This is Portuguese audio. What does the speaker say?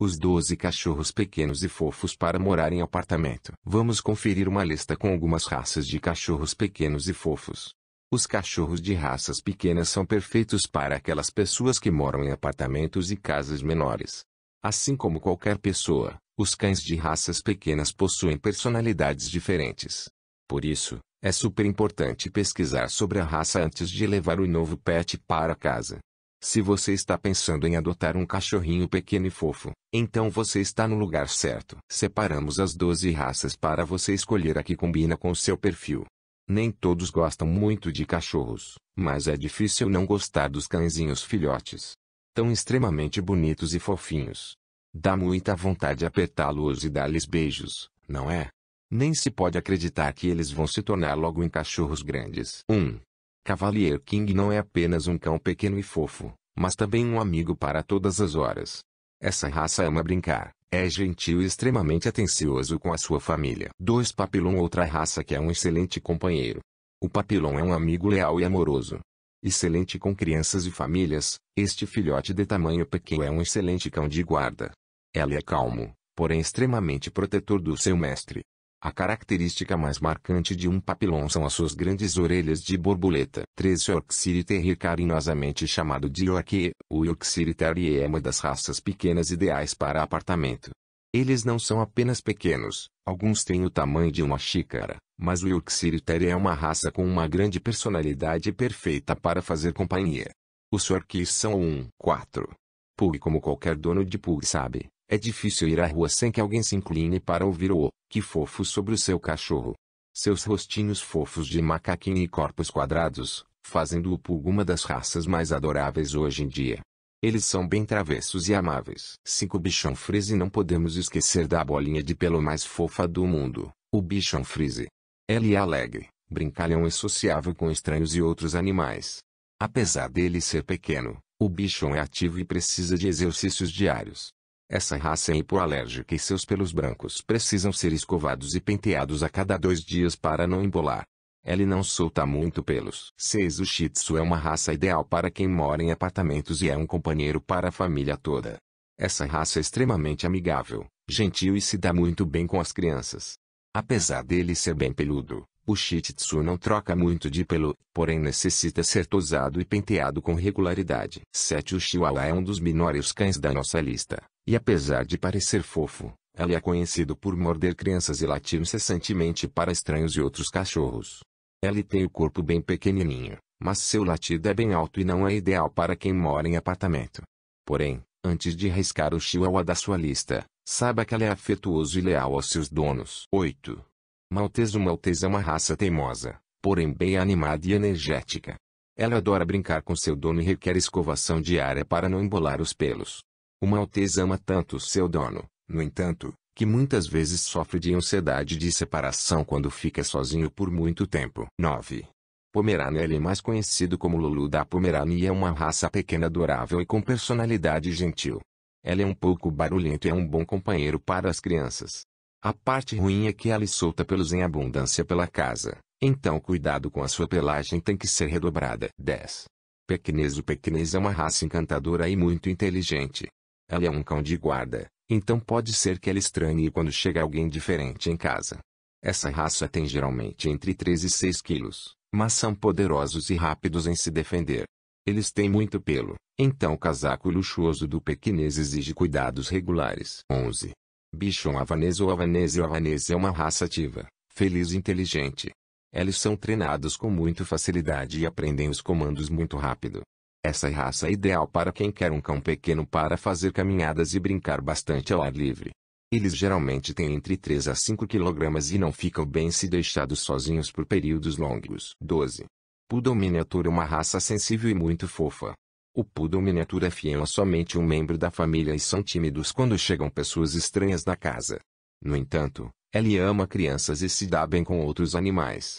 Os 12 cachorros pequenos e fofos para morar em apartamento. Vamos conferir uma lista com algumas raças de cachorros pequenos e fofos. Os cachorros de raças pequenas são perfeitos para aquelas pessoas que moram em apartamentos e casas menores. Assim como qualquer pessoa, os cães de raças pequenas possuem personalidades diferentes. Por isso, é super importante pesquisar sobre a raça antes de levar o novo pet para casa. Se você está pensando em adotar um cachorrinho pequeno e fofo, então você está no lugar certo. Separamos as 12 raças para você escolher a que combina com o seu perfil. Nem todos gostam muito de cachorros, mas é difícil não gostar dos cãezinhos filhotes. Tão extremamente bonitos e fofinhos. Dá muita vontade apertá-los e dar-lhes beijos, não é? Nem se pode acreditar que eles vão se tornar logo em cachorros grandes. 1. Um, Cavalier King não é apenas um cão pequeno e fofo, mas também um amigo para todas as horas. Essa raça ama brincar, é gentil e extremamente atencioso com a sua família. 2 Papillon Outra raça que é um excelente companheiro. O Papillon é um amigo leal e amoroso. Excelente com crianças e famílias, este filhote de tamanho pequeno é um excelente cão de guarda. Ele é calmo, porém extremamente protetor do seu mestre. A característica mais marcante de um papilon são as suas grandes orelhas de borboleta. 3. Yorkshire Terrier carinhosamente chamado de Yorkie, o Yorkshire Terrier é uma das raças pequenas ideais para apartamento. Eles não são apenas pequenos, alguns têm o tamanho de uma xícara, mas o Yorkshire Terrier é uma raça com uma grande personalidade perfeita para fazer companhia. Os Yorkies são um 4. Pug como qualquer dono de pug sabe, é difícil ir à rua sem que alguém se incline para ouvir o que fofo sobre o seu cachorro. Seus rostinhos fofos de macaquinho e corpos quadrados, fazendo-o pug uma das raças mais adoráveis hoje em dia. Eles são bem travessos e amáveis. 5 bichão Frise Não podemos esquecer da bolinha de pelo mais fofa do mundo, o bichão Frise. Ele é alegre, brincalhão e sociável com estranhos e outros animais. Apesar dele ser pequeno, o bichão é ativo e precisa de exercícios diários. Essa raça é hipoalérgica e seus pelos brancos precisam ser escovados e penteados a cada dois dias para não embolar. Ele não solta muito pelos. 6. O Shih Tzu é uma raça ideal para quem mora em apartamentos e é um companheiro para a família toda. Essa raça é extremamente amigável, gentil e se dá muito bem com as crianças. Apesar dele ser bem peludo, o Shih Tzu não troca muito de pelo, porém necessita ser tosado e penteado com regularidade. 7. O Chihuahua é um dos menores cães da nossa lista, e apesar de parecer fofo, ele é conhecido por morder crianças e latir incessantemente para estranhos e outros cachorros. Ele tem o corpo bem pequenininho, mas seu latido é bem alto e não é ideal para quem mora em apartamento. Porém, antes de riscar o Chihuahua da sua lista, saiba que ele é afetuoso e leal aos seus donos. 8. Maltês O maltês é uma raça teimosa, porém bem animada e energética. Ela adora brincar com seu dono e requer escovação diária para não embolar os pelos. O maltês ama tanto seu dono, no entanto, que muitas vezes sofre de ansiedade de separação quando fica sozinho por muito tempo. 9. Pomerânia é mais conhecido como Lulu da Pomerania e é uma raça pequena adorável e com personalidade gentil. Ela é um pouco barulhento e é um bom companheiro para as crianças. A parte ruim é que ela é solta pelos em abundância pela casa, então cuidado com a sua pelagem tem que ser redobrada. 10. Pequenês O pequenês é uma raça encantadora e muito inteligente. Ela é um cão de guarda, então pode ser que ela estranhe quando chega alguém diferente em casa. Essa raça tem geralmente entre 3 e 6 quilos, mas são poderosos e rápidos em se defender. Eles têm muito pelo, então o casaco luxuoso do pequenês exige cuidados regulares. 11. Bichon havanês ou havanese havanês é uma raça ativa, feliz e inteligente. Eles são treinados com muita facilidade e aprendem os comandos muito rápido. Essa é raça é ideal para quem quer um cão pequeno para fazer caminhadas e brincar bastante ao ar livre. Eles geralmente têm entre 3 a 5 kg e não ficam bem se deixados sozinhos por períodos longos. 12. Poodle Miniature é uma raça sensível e muito fofa. O poodle miniatura fiel a é somente um membro da família e são tímidos quando chegam pessoas estranhas na casa. No entanto, ele ama crianças e se dá bem com outros animais.